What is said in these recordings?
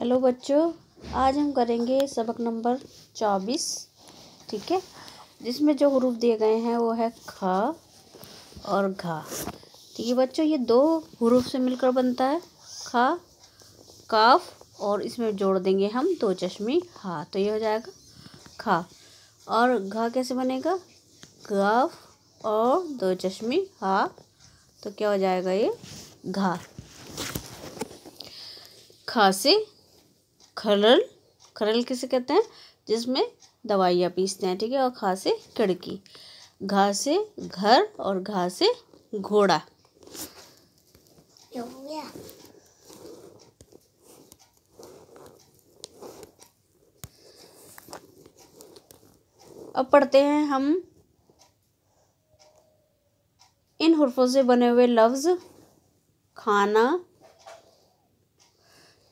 Hello बच्चों आज हम करेंगे सबक नंबर चौबीस ठीक है जिसमें जो हरूफ दिए गए हैं वो है ख और घा ठीक है बच्चों ये दो हरूफ से मिलकर बनता है खा काफ और इसमें जोड़ देंगे हम दो चश्मी हा तो ये हो जाएगा खा और घा कैसे बनेगा गाफ और दो चश्मी हा तो क्या हो जाएगा ये घा खा से खरल खरल किसे कहते हैं जिसमें दवाइयाँ पीसते हैं ठीक है और घास से खिड़की घास से घर और घास से घोड़ा अब पढ़ते हैं हम इन हरफों से बने हुए लफ्ज़ खाना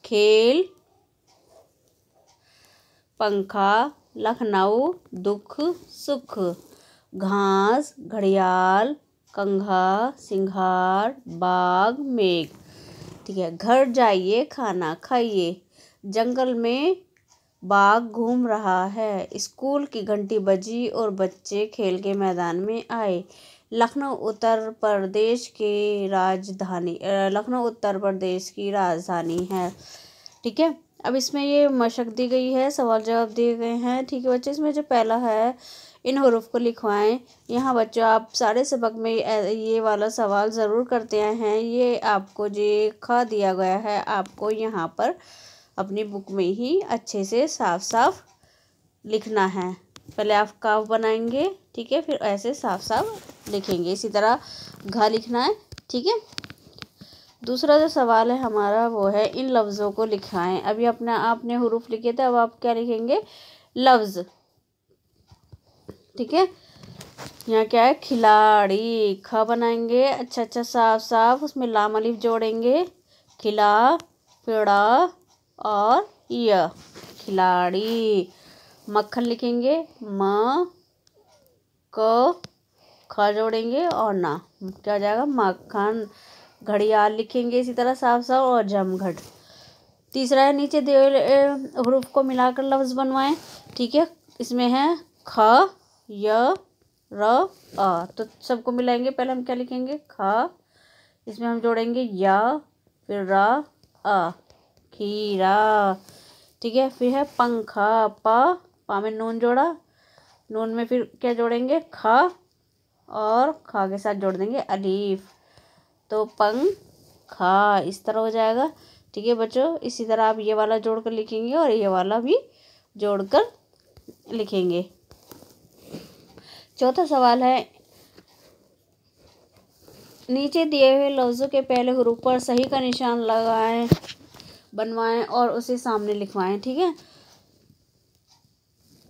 खेल पंखा लखनऊ दुख सुख घास घड़ियाल कंघा सिंघार बाग मेघ ठीक है घर जाइए खाना खाइए जंगल में बाघ घूम रहा है स्कूल की घंटी बजी और बच्चे खेल के मैदान में आए लखनऊ उत्तर प्रदेश की राजधानी लखनऊ उत्तर प्रदेश की राजधानी है ठीक है अब इसमें ये मशक दी गई है सवाल जवाब दिए गए हैं ठीक है बच्चे इसमें जो पहला है इन हरूफ को लिखवाएं यहाँ बच्चों आप सारे सबक में ये वाला सवाल ज़रूर करते आए हैं ये आपको जी खा दिया गया है आपको यहाँ पर अपनी बुक में ही अच्छे से साफ साफ लिखना है पहले आप काव बनाएंगे ठीक है फिर ऐसे साफ साफ लिखेंगे इसी तरह घा लिखना है ठीक है दूसरा जो सवाल है हमारा वो है इन लफ्ज़ों को लिखाएं अभी अपना आपने हरूफ लिखे थे अब आप क्या लिखेंगे लफ्ज़ ठीक है यहाँ क्या है खिलाड़ी ख बनाएंगे अच्छा अच्छा साफ साफ उसमें लाम अलिफ जोड़ेंगे खिला पिड़ा और य खिलाड़ी मक्खन लिखेंगे म क ख जोड़ेंगे और ना क्या हो जाएगा मक्खन घड़ियाल लिखेंगे इसी तरह साफ साफ और जमघट तीसरा है नीचे दिए हरूफ को मिलाकर लफ्ज़ बनवाएं ठीक है इसमें है ख य र आ तो सबको मिलाएंगे पहले हम क्या लिखेंगे ख इसमें हम जोड़ेंगे या फिर र आ खीरा ठीक है फिर है पंखा पा पा में नून जोड़ा नून में फिर क्या जोड़ेंगे खा और खा के साथ जोड़ देंगे अलीफ तो खा इस तरह हो जाएगा ठीक है बच्चों इसी तरह आप ये वाला जोड़ कर लिखेंगे और ये वाला भी जोड़ कर लिखेंगे चौथा सवाल है नीचे दिए हुए लफ्ज़ों के पहले हरूप पर सही का निशान लगाएं बनवाएं और उसे सामने लिखवाएं ठीक है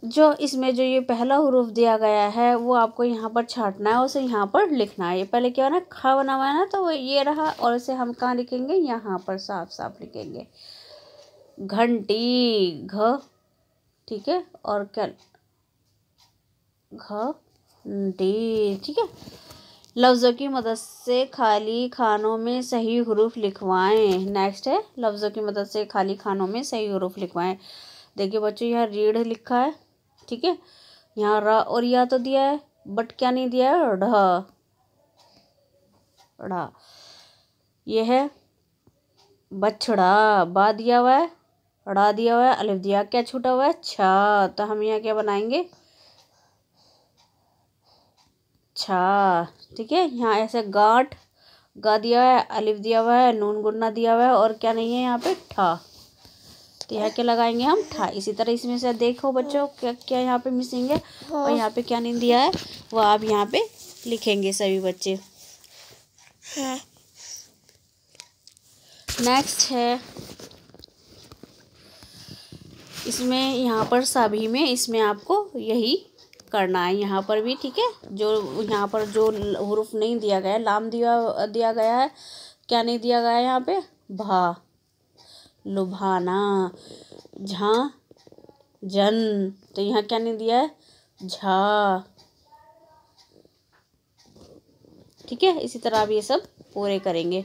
जो इसमें जो ये पहला हरूफ दिया गया है वो आपको यहाँ पर छाटना है और उसे यहाँ पर लिखना है ये पहले क्या होना खा बना हुआ है ना तो वो ये रहा और उसे हम कहाँ लिखेंगे यहाँ पर साफ साफ लिखेंगे घंटी घ ठीक है और क्या घंटी ठीक है लफ्ज़ों की मदद से खाली खानों में सही हरूफ लिखवाएं नेक्स्ट है लफ्ज़ों की मदद से खाली खानों में सही हरूफ लिखवाएं देखिए बच्चों यहाँ रीढ़ लिखा है ठीक है यहाँ रा और या तो दिया है बट क्या नहीं दिया है ढ ढा यह है बछड़ा बा दिया हुआ है अड़ा दिया हुआ है अलिफ दिया क्या छूटा हुआ है छा तो हम यहाँ क्या बनाएंगे छा ठीक है यहाँ ऐसे गांठ गा दिया हुआ है अलिफ दिया हुआ है नून गुन्ना दिया हुआ है और क्या नहीं है यहाँ पे ठा तो यहाँ के लगाएंगे हम था इसी तरह इसमें से देखो बच्चों क्या क्या यहाँ पे मिसिंग है और यहाँ पे क्या नहीं दिया है वो आप यहाँ पे लिखेंगे सभी बच्चे नेक्स्ट हाँ। है इसमें यहाँ पर सभी में इसमें आपको यही करना है यहाँ पर भी ठीक है जो यहाँ पर जो हरूफ नहीं दिया गया लाम दिया दिया गया है क्या नहीं दिया गया है यहाँ पे भा लुभाना झा जन तो यहाँ क्या नहीं दिया है झा ठीक है इसी तरह आप ये सब पूरे करेंगे